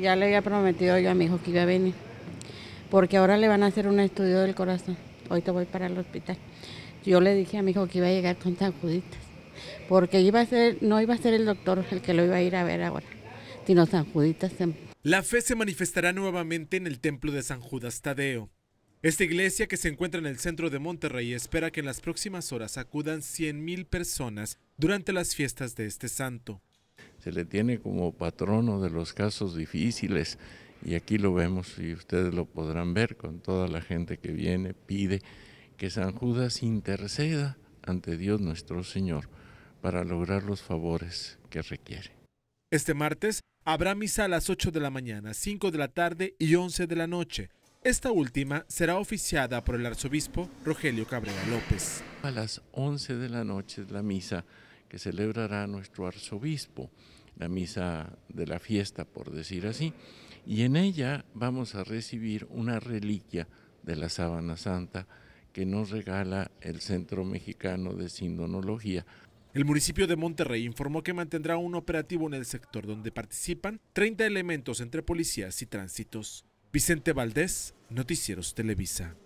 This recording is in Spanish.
Ya le había prometido yo a mi hijo que iba a venir, porque ahora le van a hacer un estudio del corazón. hoy te voy para el hospital. Yo le dije a mi hijo que iba a llegar con San Juditas porque iba a ser, no iba a ser el doctor el que lo iba a ir a ver ahora, sino San Juditas. La fe se manifestará nuevamente en el templo de San Judas Tadeo. Esta iglesia que se encuentra en el centro de Monterrey espera que en las próximas horas acudan 100.000 personas durante las fiestas de este santo se le tiene como patrono de los casos difíciles y aquí lo vemos y ustedes lo podrán ver con toda la gente que viene, pide que San Judas interceda ante Dios nuestro Señor para lograr los favores que requiere. Este martes habrá misa a las 8 de la mañana, 5 de la tarde y 11 de la noche. Esta última será oficiada por el arzobispo Rogelio Cabrera López. A las 11 de la noche es la misa que celebrará nuestro arzobispo, la misa de la fiesta, por decir así, y en ella vamos a recibir una reliquia de la sábana santa que nos regala el Centro Mexicano de Sindonología. El municipio de Monterrey informó que mantendrá un operativo en el sector donde participan 30 elementos entre policías y tránsitos. Vicente Valdés, Noticieros Televisa.